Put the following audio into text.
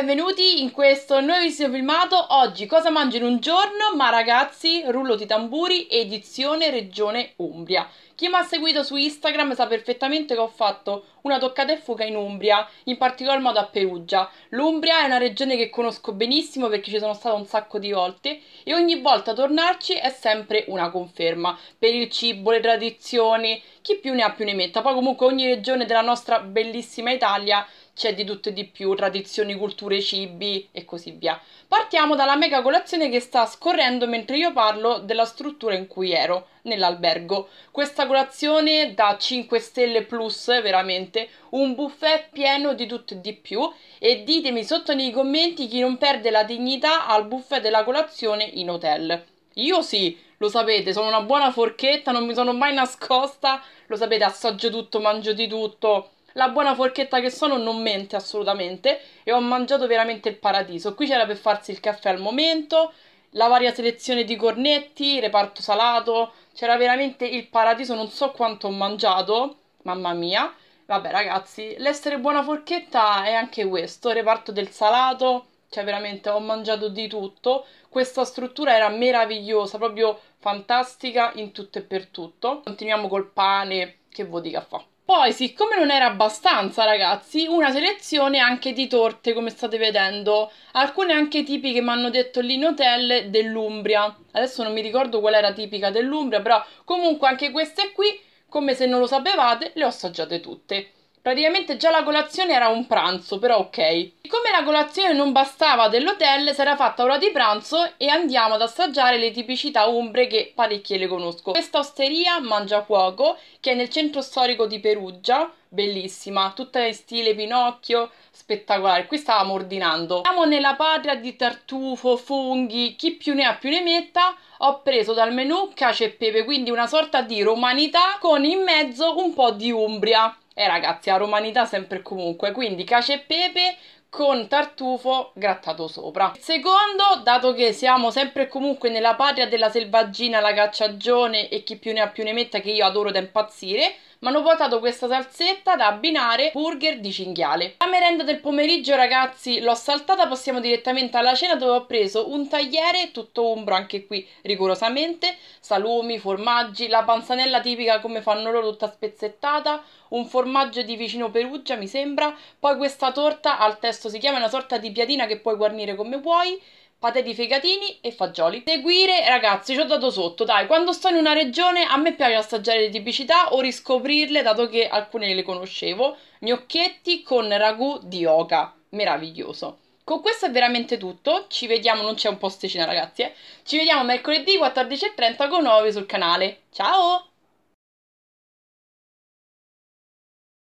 benvenuti in questo nuovissimo filmato. Oggi cosa mangio in un giorno? Ma ragazzi, rullo di tamburi, edizione Regione Umbria. Chi mi ha seguito su Instagram sa perfettamente che ho fatto una toccata e fuga in Umbria, in particolar modo a Perugia. L'Umbria è una regione che conosco benissimo perché ci sono stata un sacco di volte e ogni volta tornarci è sempre una conferma per il cibo, le tradizioni, chi più ne ha più ne metta. Poi comunque ogni regione della nostra bellissima Italia c'è di tutto e di più, tradizioni, culture, cibi e così via. Partiamo dalla mega colazione che sta scorrendo mentre io parlo della struttura in cui ero, nell'albergo. Questa colazione da 5 stelle plus, veramente, un buffet pieno di tutto e di più e ditemi sotto nei commenti chi non perde la dignità al buffet della colazione in hotel. Io sì, lo sapete, sono una buona forchetta, non mi sono mai nascosta, lo sapete, assaggio tutto, mangio di tutto. La buona forchetta che sono non mente assolutamente e ho mangiato veramente il paradiso. Qui c'era per farsi il caffè al momento, la varia selezione di cornetti, reparto salato, c'era veramente il paradiso, non so quanto ho mangiato, mamma mia. Vabbè ragazzi, l'essere buona forchetta è anche questo, reparto del salato, cioè veramente ho mangiato di tutto. Questa struttura era meravigliosa, proprio fantastica in tutto e per tutto. Continuiamo col pane, che vuol dire che fa? Poi, siccome non era abbastanza, ragazzi, una selezione anche di torte, come state vedendo. Alcune anche tipiche, mi hanno detto lì in hotel, dell'Umbria. Adesso non mi ricordo qual era tipica dell'Umbria, però comunque anche queste qui, come se non lo sapevate, le ho assaggiate tutte. Praticamente già la colazione era un pranzo, però ok. Siccome la colazione non bastava dell'hotel, si era fatta ora di pranzo e andiamo ad assaggiare le tipicità umbre che parecchie le conosco. Questa osteria Mangiafuoco, che è nel centro storico di Perugia, bellissima, tutta in stile Pinocchio, spettacolare. Qui stavamo ordinando. Siamo nella patria di tartufo, funghi, chi più ne ha più ne metta. Ho preso dal menù cace e pepe, quindi una sorta di romanità con in mezzo un po' di Umbria. Eh ragazzi, la romanità sempre e comunque, quindi cacio e pepe con tartufo grattato sopra. Secondo, dato che siamo sempre e comunque nella patria della selvaggina, la cacciagione e chi più ne ha più ne metta che io adoro da impazzire, mi hanno portato questa salsetta da abbinare burger di cinghiale. La merenda del pomeriggio ragazzi l'ho saltata, passiamo direttamente alla cena dove ho preso un tagliere tutto umbro anche qui rigorosamente, salumi, formaggi, la panzanella tipica come fanno loro tutta spezzettata, un formaggio di vicino Perugia mi sembra, poi questa torta al testo si chiama una sorta di piadina che puoi guarnire come vuoi patè di fegatini e fagioli. Seguire, ragazzi, ci ho dato sotto, dai, quando sto in una regione a me piace assaggiare le tipicità o riscoprirle, dato che alcune le conoscevo, gnocchetti con ragù di oca, meraviglioso. Con questo è veramente tutto, ci vediamo, non c'è un posticina ragazzi, eh? ci vediamo mercoledì 14.30 con 9 sul canale, ciao!